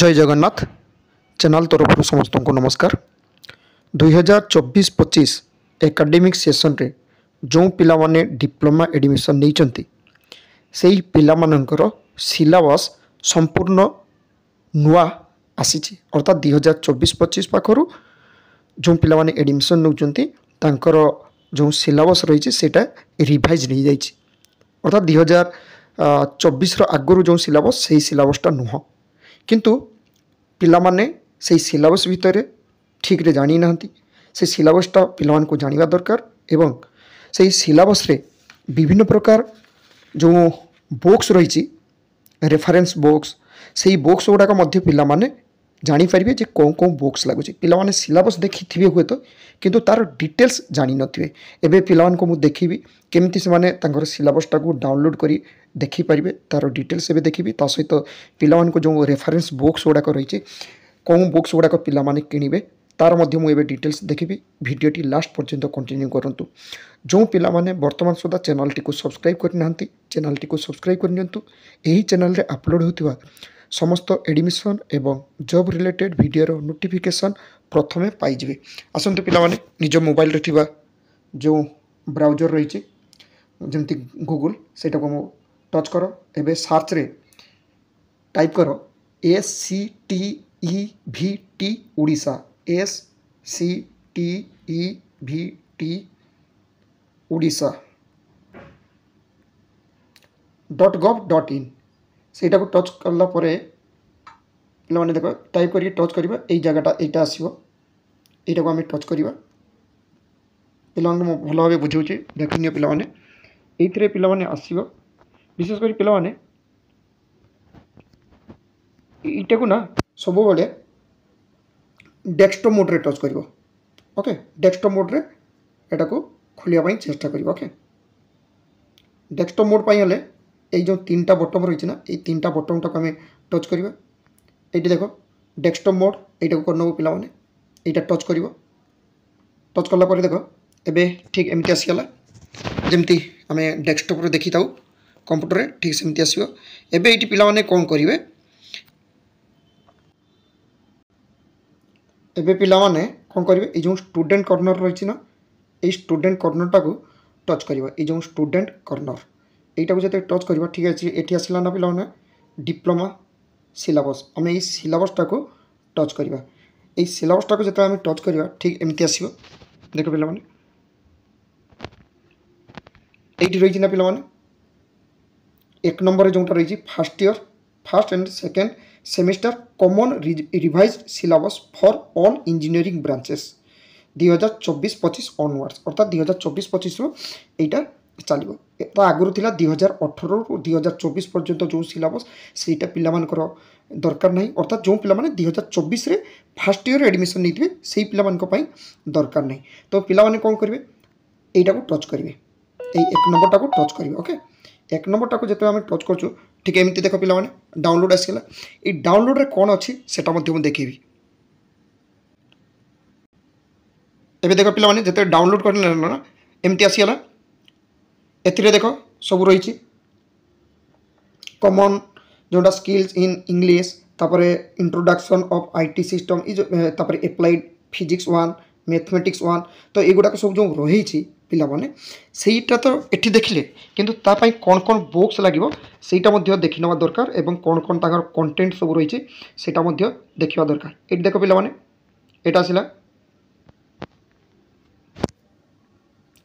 জয় Jagannath channel তরফর সমস্ত নমস্কার দুই হাজার চব্বিশ পঁচিশ একাডেমিক সেসনরে যে পিলামানে ডিপ্লোমা এডমিশন নিয়েছেন সেই পিলামানঙ্কর সিলাবস সম্পূর্ণ নূয়া আসিছি অর্থাৎ দুই হাজার চব্বিশ পঁচিশ পাখর যে পিলামানে এডমিশন নেউছেন তাঁকর যে সিলাবস রয়েছে সেটা রিভাইজ হয়ে যাই অর্থাৎ দুই হাজার চব্বিশর আগর যে সিলাবস সেই সিলাবসটা নুহ किंतु पाने से सिलेबस भितर ठीक रे जानी ना से सिलेबसटा पे जानवा दरकार से सिलेबस रे विभिन्न प्रकार जो बॉक्स रही रेफरेंस बॉक्स से बॉक्स गुड़ाक पाने জাঁপারে যে কেউ কেউ বুকস লাগুছে পিলামানে সিলাবস দেখিথিবে হুয়েত কিন্তু তার ডিটেলস জাঁথিবে এবে পিলামানকু মু দেখিবি কেমতি সেমানে তাঙ্কর সিলাবসটাকু ডাউনলোড করি দেখিপারিবে তার ডিটেলস এবে দেখিবি তা সহিত পিলামানকু যে রেফারেন্স বুকস গুড়াক রয়েছে কেউ বুকস গুড়াক পিলামানে কিণবে তার মধ্যে মু এবে ডিটেলস দেখিবি ভিডিওটি লাস্ট পর্যন্ত কন্টিনিউ করতু যে পিলামানে বর্তমান সুদ্ধা চ্যানেলটি সবসক্রাইব করে না চ্যানেলটি সবসক্রাইব করে নিউ এই চ্যানেলের আপলোড হওয়া সমস্ত এডমিশন এবং জব রিলেটেড ভিডিওর নোটিফিকেসନ୍ প্রথমে পাইযে আসন্তু পিলামানে নিজ মোবাইলরে থিবা যে ব্রাউজর রয়েছে যেমতি গুগল সেটাকে মু টচ কর এবে সার্চরে টাইপ কর S C T E V T Odisha S C T E V T Odisha dot gov dot in सहीटा को टच कला पे मैंने देख टाइप करके टच करवा जगह यहाँ आसा को आम टच करवा पाँ भल भाव बुझे देखनीय पे ये पाने आसो विशेषकर पाने को ना सब बड़े डेस्कटप मोड्रे टच कर ओके डेस्कटप मोड्रे यू खोलियाँ चेस्टा करके डेस्कटप मोड पर এই যে তিনটা বটম রয়েছে না এই তিনটা বটমটাকে আমি টচ করবা এইটি দেখো ডেস্কটপ মোড এইটাকে করে নেব পিলামানে এইটা টচ করব টচ কলা পরে দেখো এবে ঠিক এমতি আসিগলা যেমতি আমি ডেস্কটপরে দেখি থাও কম্পুটরে ঠিক সেমতি আসব এবে এইটি পিলামানে কম করবে এবে পিলামানে কম করবে এই যে স্টুডেন্ট কর্নর রয়েছে না এই স্টুডেন্ট কর্নরটাকে টচ করব এই যে স্টুডেন্ট কর্নর यू जो टच कर ठीक अच्छे ये आसला ना पाने डिप्लोमा सिलबस आम ये सिलबसटा को टच करवा सिलबसटा को जो टच करवा ठीक एमती आस देख पे ये रही पे एक नंबर जो रही first year first and second semester common revised syllabus for all engineering branches दुई हजार चौबीस पचिश अनवर्ड्स अर्थात दुई हजार चौबीस चबीस पचिश्रुटा ଚାଲିବ ତ ଆଗରୁ ଥିଲା ଦୁଇ ହଜାର ଅଠରରୁ ଦୁଇ ହଜାର ଚବିଶ ପର୍ଯ୍ୟନ୍ତ ଯେଉଁ ସିଲାବସ୍ ସେଇଟା ପିଲାମାନଙ୍କର ଦରକାର ନାହିଁ ଅର୍ଥାତ୍ ଯେଉଁ ପିଲାମାନେ ଦୁଇ ହଜାର ଚବିଶରେ ଫାର୍ଷ୍ଟ ଇୟର୍ ଆଡ଼ମିସନ୍ ନେଇଥିବେ ସେଇ ପିଲାମାନଙ୍କ ପାଇଁ ଦରକାର ନାହିଁ ତ ପିଲାମାନେ କ'ଣ କରିବେ ଏଇଟାକୁ ଟଚ୍ କରିବେ ଏଇ ଏକ ନମ୍ବରଟାକୁ ଟଚ୍ କରିବେ ଓକେ ଏକ ନମ୍ବରଟାକୁ ଯେତେବେଳେ ଆମେ ଟଚ୍ କରୁଛୁ ଠିକ୍ ଏମିତି ଦେଖ ପିଲାମାନେ ଡାଉନଲୋଡ଼୍ ଆସିଗଲା ଏଇ ଡାଉନଲୋଡ଼୍ରେ କ'ଣ ଅଛି ସେଟା ମଧ୍ୟ ମୁଁ ଦେଖେଇବି ଏବେ ଦେଖ ପିଲାମାନେ ଯେତେବେଳେ ଡାଉନଲୋଡ଼୍ କରିଲେ ନା ଏମିତି ଆସିଗଲା ଏଥିରେ ଦେଖ ସବୁ ରହିଛି କମନ୍ ଯେଉଁଟା ସ୍କିଲ୍ସ ଇନ୍ ଇଂଲିଶ ତାପରେ introduction of I T system ଇ ତାପରେ applied physics one mathematics one ତ ଏଗୁଡ଼ାକ ସବୁ ଯେଉଁ ରହିଛି ପିଲାମାନେ ସେଇଟା ତ ଏଠି ଦେଖିଲେ କିନ୍ତୁ ତା ପାଇଁ କ'ଣ କ'ଣ ବୁକ୍ସ ଲାଗିବ ସେଇଟା ମଧ୍ୟ ଦେଖିନେବା ଦରକାର ଏବଂ କ'ଣ କ'ଣ ତାଙ୍କର କଣ୍ଟେଣ୍ଟ ସବୁ ରହିଛି ସେଇଟା ମଧ୍ୟ ଦେଖିବା ଦରକାର ଏଠି ଦେଖ ପିଲାମାନେ ଏଇଟା ଆସିଲା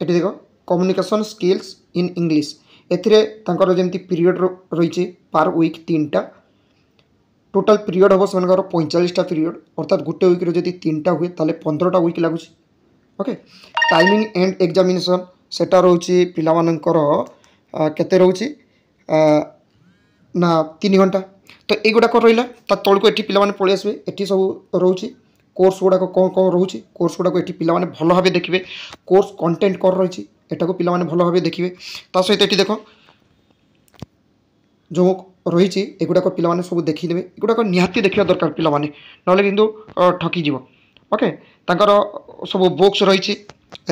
ଏଠି ଦେଖ কম্যুনিকেসন ସ୍କିଲ୍ସ ଇନ୍ ଇଂଲିଶ ଏଥିରେ ତାଙ୍କର ଯେମିତି ପିରିୟଡ଼ ରହିଛି ପାର୍ ୱିକ୍ ତିନିଟା ଟୋଟାଲ୍ ପିରିୟଡ଼ ହେବ ସେମାନଙ୍କର ପଇଁଚାଳିଶଟା ପିରିୟଡ଼ ଅର୍ଥାତ୍ ଗୋଟେ ୱିକ୍ରେ ଯଦି ତିନିଟା ହୁଏ ତାହେଲେ ପନ୍ଦରଟା ୱିକ୍ ଲାଗୁଛି ଓକେ ଟାଇମିଂ ଏଣ୍ଡ ଏକ୍ଜାମିନେସନ୍ ସେଟା ରହୁଛି ପିଲାମାନଙ୍କର କେତେ ରହୁଛି ନା ତିନି ଘଣ୍ଟା ତ ଏଇଗୁଡ଼ାକ ରହିଲା ତା ତଳକୁ ଏଠି ପିଲାମାନେ ପଳେଇ ଆସିବେ ଏଠି ସବୁ ରହୁଛି কোর্স গুড়া কম কম রয়েছে কোর্স গুড়া এটি পিলামানে ভালোভাবে দেখবে কোর্স কন্টেন্ট কর রয়েছে ଏଟାକୁ ପିଲାମାନେ ଭଲ ଭାବେ ଦେଖିବେ ତା ସହିତ ଏଠି ଦେଖ ଯେଉଁ ରହିଛି ଏଗୁଡ଼ାକ ପିଲାମାନେ ସବୁ ଦେଖିଦେବେ ଏଗୁଡ଼ାକ ନିହାତି ଦେଖିବା ଦରକାର ପିଲାମାନେ ନହେଲେ କିନ୍ତୁ ଠକିଯିବ ଓକେ ତାଙ୍କର ସବୁ ବୁକ୍ସ ରହିଛି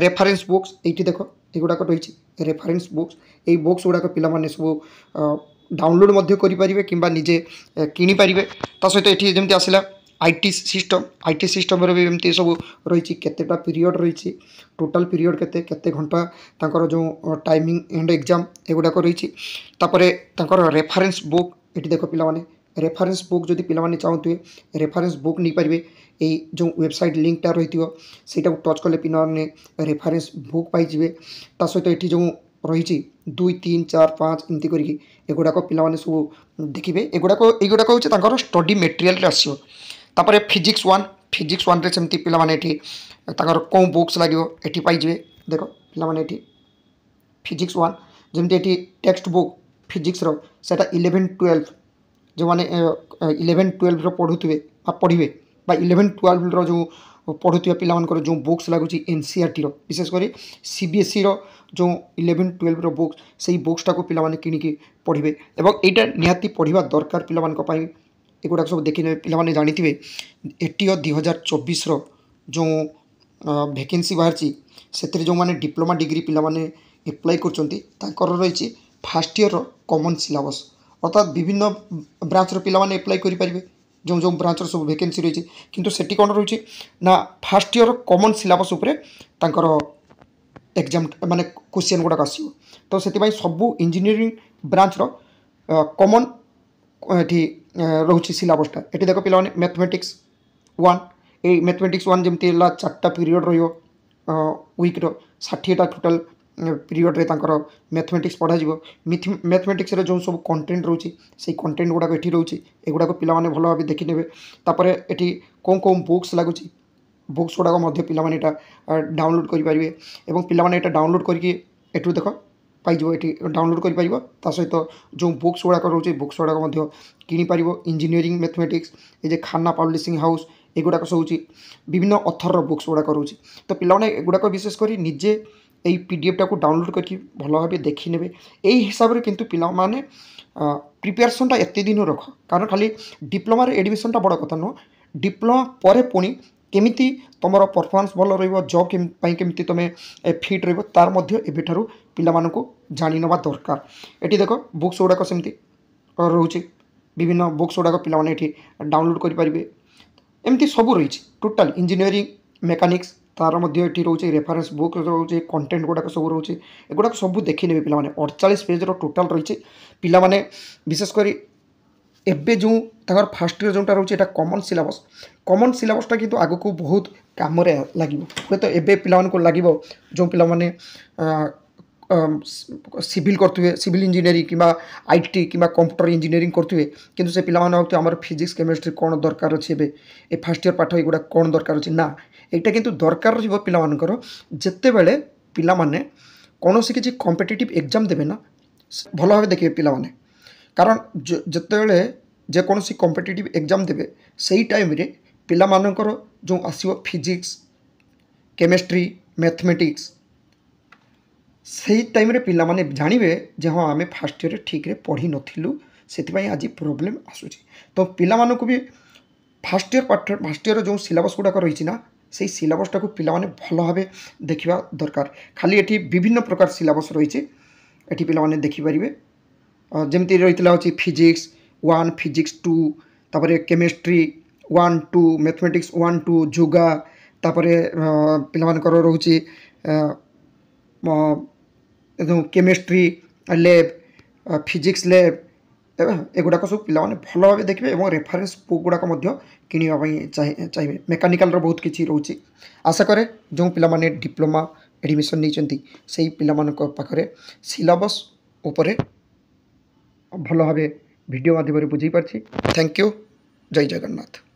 ରେଫରେନ୍ସ ବୁକ୍ସ ଏଇଠି ଦେଖ ଏଗୁଡ଼ାକ ରହିଛି ରେଫରେନ୍ସ ବୁକ୍ସ ଏଇ ବୁକ୍ସ ଗୁଡ଼ାକ ପିଲାମାନେ ସବୁ ଡାଉନଲୋଡ଼୍ ମଧ୍ୟ କରିପାରିବେ କିମ୍ବା ନିଜେ କିଣିପାରିବେ ତା ସହିତ ଏଠି ଯେମିତି ଆସିଲା আইটি সিষ্টম আইটি সিষ্টমরে বি এমতি সব রয়েছে কতটা পিরিয়ড রয়েছে টোটাল পিরিয়ড কেতে কেতে ঘন্টা তাঁর যে টাইমিং এন্ড এক্সাম এগুড়াক রয়েছে তাপরে তাঁর রেফারেন্স বুক এটি দেখ পিলা মানে রেফারেন্স বুক যদি পিলামানে চাহুথে রেফারেন্স বুক নেইপারে এই যে ওয়েবসাইট লিঙ্কটা রয়েছে সেইটা টচ কলে পিলামানে রেফারেন্স বুক পাইযে তা সহ এটি যে রয়েছে দুই তিন চার পাঁচ এমতি করি এগুড়াক পিলামানে সব দেখবে এগুড়াক এইগুড়াক হচ্ছে তাঁর স্টডি মেটেরিয়াল আসবে ତାପରେ ଫିଜିକ୍ସ ୱାନ୍ ଫିଜିକ୍ସ ୱାନ୍ରେ ସେମିତି ପିଲାମାନେ ଏଠି ତାଙ୍କର କେଉଁ ବୁକ୍ସ ଲାଗିବ ଏଠି ପାଇଯିବେ ଦେଖ ପିଲାମାନେ ଏଠି ଫିଜିକ୍ସ ୱାନ୍ ଯେମିତି ଏଠି ଟେକ୍ସଟ ବୁକ୍ ଫିଜିକ୍ସର ସେଇଟା ଇଲେଭେନ୍ ଟୁଏଲ୍ଭ ଯେଉଁମାନେ ଇଲେଭେନ୍ ଟୁଏଲ୍ଭର ପଢ଼ୁଥିବେ ବା ପଢ଼ିବେ ବା ଇଲେଭେନ୍ ଟୁଏଲ୍ଭର ଯେଉଁ ପଢ଼ୁଥିବା ପିଲାମାନଙ୍କର ଯେଉଁ ବୁକ୍ସ ଲାଗୁଛି ଏନ୍ ସି ଆର୍ ଟିର ବିଶେଷ କରି ସି ବି ଏସ୍ ସିର ଯେଉଁ ଇଲେଭେନ୍ ଟୁଏଲ୍ଭର ବୁକ୍ସ ସେଇ ବୁକ୍ସଟାକୁ ପିଲାମାନେ କିଣିକି ପଢ଼ିବେ ଏବଂ ଏଇଟା ନିହାତି ପଢ଼ିବା ଦରକାର ପିଲାମାନଙ୍କ ପାଇଁ ଏଗୁଡ଼ାକ ସବୁ ଦେଖିଲେ ପିଲାମାନେ ଜାଣିଥିବେ ଏଟିଓ ଦୁଇ ହଜାର ଚବିଶର ଯେଉଁ ଭେକେନ୍ସି ବାହାରିଛି ସେଥିରେ ଯେଉଁମାନେ ଡିପ୍ଲୋମା ଡିଗ୍ରୀ ପିଲାମାନେ ଆପ୍ଲାଏ କରୁଛନ୍ତି ତାଙ୍କର ରହିଛି ଫାର୍ଷ୍ଟ ଇୟର୍ର କମନ୍ ସିଲାବସ୍ ଅର୍ଥାତ୍ ବିଭିନ୍ନ ବ୍ରାଞ୍ଚର ପିଲାମାନେ ଏପ୍ଲାଏ କରିପାରିବେ ଯେଉଁ ଯେଉଁ ବ୍ରାଞ୍ଚର ସବୁ ଭେକେନ୍ସି ରହିଛି କିନ୍ତୁ ସେଠି କ'ଣ ରହିଛି ନା ଫାର୍ଷ୍ଟ ଇୟର୍ର କମନ୍ ସିଲାବସ୍ ଉପରେ ତାଙ୍କର ଏକ୍ଜାମ୍ ମାନେ କୋଶ୍ଚିନ୍ ଗୁଡ଼ାକ ଆସିବ ତ ସେଥିପାଇଁ ସବୁ ଇଞ୍ଜିନିୟରିଂ ବ୍ରାଞ୍ଚର କମନ୍ ଏଠି ରହୁଛି ସିଲାବସ୍ଟା ଏଠି ଦେଖ ପିଲାମାନେ ମ୍ୟାଥମେଟିକ୍ସ ୱାନ୍ ଏଇ ମ୍ୟାଥମେଟିକ୍ସ ୱାନ୍ ଯେମିତି ହେଲା ଚାରିଟା ପିରିୟଡ଼ ରହିବ ୱିକ୍ର ଷାଠିଏଟା ଟୋଟାଲ ପିରିୟଡ଼ରେ ତାଙ୍କର ମ୍ୟାଥମେଟିକ୍ସ ପଢ଼ାଯିବ ମ୍ୟାଥମେଟିକ୍ସରେ ଯେଉଁ ସବୁ କଣ୍ଟେଣ୍ଟ ରହୁଛି ସେଇ କଣ୍ଟେଣ୍ଟ ଗୁଡ଼ାକ ଏଠି ରହୁଛି ଏଗୁଡ଼ାକ ପିଲାମାନେ ଭଲ ଭାବେ ଦେଖିନେବେ ତାପରେ ଏଠି କେଉଁ କେଉଁ ବୁକ୍ସ ଲାଗୁଛି ବୁକ୍ସ ଗୁଡ଼ାକ ମଧ୍ୟ ପିଲାମାନେ ଏଇଟା ଡାଉନଲୋଡ଼ କରିପାରିବେ ଏବଂ ପିଲାମାନେ ଏଇଟା ଡାଉନଲୋଡ଼ କରିକି ଏଠୁ ଦେଖ ପାଇଯିବ ଏଠି ଡାଉନଲୋଡ଼୍ କରିପାରିବ ତା ସହିତ ଯେଉଁ ବୁକ୍ସ ଗୁଡ଼ାକ ରହୁଛି ବୁକ୍ସ ଗୁଡ଼ାକ ମଧ୍ୟ କିଣିପାରିବ ଇଞ୍ଜିନିୟରିଂ ମ୍ୟାଥମେଟିକ୍ସ ଏ ଯେ ଖାନ୍ନା ପବ୍ଲିସିଂ ହାଉସ୍ ଏଗୁଡ଼ାକ ସବୁ ବିଭିନ୍ନ ଅଥରର ବୁକ୍ସ ଗୁଡ଼ାକ ରହୁଛି ତ ପିଲାମାନେ ଏଗୁଡ଼ାକ ବିଶେଷ କରି ନିଜେ এই পিডিএফটাকে ডাউনলোড করি ভালোভাবে দেখি নেবে এই হিসাবে কিন্তু পিলামানে প্রিপারেসনটা এতে দিন রখ কারণ খালি ডিপ্লোমার এডমিশনটা বড় কথা নুহ ডিপ্লোমা পরে পুনি কেমিতি তোমার পরফরমান্স ভালো রহব জব পাই কেমিতি তুমি ফিট রহব তার মধ্যে এবেঠার ପିଲାମାନଙ୍କୁ ଜାଣିନେବା ଦରକାର ଏଠି ଦେଖ ବୁକ୍ସ ଗୁଡ଼ାକ ସେମିତି ରହୁଛି ବିଭିନ୍ନ ବୁକ୍ସ ଗୁଡ଼ାକ ପିଲାମାନେ ଏଠି ଡାଉନଲୋଡ଼୍ କରିପାରିବେ ଏମିତି ସବୁ ରହିଛି ଟୋଟାଲ୍ ଇଞ୍ଜିନିୟରିଂ ମେକାନିକ୍ସ ତାର ମଧ୍ୟ ଏଠି ରହୁଛି ରେଫରେନ୍ସ ବୁକ୍ ରହୁଛି କଣ୍ଟେଣ୍ଟ ଗୁଡ଼ାକ ସବୁ ରହୁଛି ଏଗୁଡ଼ାକ ସବୁ ଦେଖିନେବେ ପିଲାମାନେ ଅଡ଼ଚାଳିଶ ପେଜ୍ର ଟୋଟାଲ୍ ରହିଛି ପିଲାମାନେ ବିଶେଷ କରି ଏବେ ଯେଉଁ ତାଙ୍କର ଫାର୍ଷ୍ଟ ଇୟର୍ ଯେଉଁଟା ରହୁଛି ଏଇଟା କମନ୍ ସିଲାବସ୍ କମନ୍ ସିଲାବସ୍ଟା କିନ୍ତୁ ଆଗକୁ ବହୁତ କାମରେ ଲାଗିବ ହୁଏତ ଏବେ ପିଲାମାନଙ୍କୁ ଲାଗିବ ଯେଉଁ ପିଲାମାନେ ସିଭିଲ୍ କରୁଥିବେ ସିଭିଲ୍ ଇଞ୍ଜିନିୟରିଂ କିମ୍ବା ଆଇ ଟି କିମ୍ବା କମ୍ପ୍ୟୁଟର ଇଞ୍ଜିନିୟରିଂ କରୁଥିବେ କିନ୍ତୁ ସେ ପିଲାମାନେ ହେଉଥିବେ ଆମର ଫିଜିକ୍ସ କେମିଷ୍ଟ୍ରି କ'ଣ ଦରକାର ଅଛି ଏବେ ଏ ଫାର୍ଷ୍ଟ ଇୟର୍ ପାଠ ଏଗୁଡ଼ା କ'ଣ ଦରକାର ଅଛି ନା ଏଇଟା କିନ୍ତୁ ଦରକାର ରହିବ ପିଲାମାନଙ୍କର ଯେତେବେଳେ ପିଲାମାନେ କୌଣସି କିଛି କମ୍ପିଟେଟିଭ୍ ଏକ୍ଜାମ୍ ଦେବେ ନା ଭଲ ଭାବେ ଦେଖିବେ ପିଲାମାନେ କାରଣ ଯେତେବେଳେ ଯେକୌଣସି କମ୍ପିଟେଟିଭ୍ ଏକ୍ଜାମ୍ ଦେବେ ସେଇ ଟାଇମ୍ରେ ପିଲାମାନଙ୍କର ଯେଉଁ ଆସିବ ଫିଜିକ୍ସ କେମିଷ୍ଟ୍ରି ମ୍ୟାଥମେଟିକ୍ସ সেই ଟାଇମ୍ରେ ପିଲାମାନେ ଜାଣିବେ ଯେ ହଁ ଆମେ ଫାର୍ଷ୍ଟ ଇୟର୍ରେ ଠିକ୍ରେ ପଢ଼ିନଥିଲୁ ସେଥିପାଇଁ ଆଜି ପ୍ରୋବ୍ଲେମ୍ ଆସୁଛି ତ ପିଲାମାନଙ୍କୁ ବି ଫାର୍ଷ୍ଟ ଇୟର୍ ପାଠ ଫାର୍ଷ୍ଟ ଇୟର୍ର ଯେଉଁ ସିଲାବସ୍ ଗୁଡ଼ାକ ରହିଛି ନା ସେଇ ସିଲାବସ୍ଟାକୁ ପିଲାମାନେ ଭଲ ଭାବେ ଦେଖିବା ଦରକାର ଖାଲି ଏଠି ବିଭିନ୍ନ ପ୍ରକାର ସିଲାବସ୍ ରହିଛି ଏଠି ପିଲାମାନେ ଦେଖିପାରିବେ ଯେମିତି ରହିଥିଲା ହେଉଛି ଫିଜିକ୍ସ ୱାନ୍ ଫିଜିକ୍ସ ଟୁ ତାପରେ chemistry one two mathematics one two yoga ତାପରେ ପିଲାମାନଙ୍କର ରହୁଛି केमिस्ट्री लैब फिजिक्स लैब एगुड़ाक सब पे भल भाव देखिए और रेफरेन्स बुक गुड़ाक चाहिए मेकानिकाल बहुत किसी रोच आशा कैर जो पे डिप्लोमा एडमिशन नहीं पिला मान पाखे सिलबस भल भाव भिड बुझे पार्थी थैंक यू जय जगन्नाथ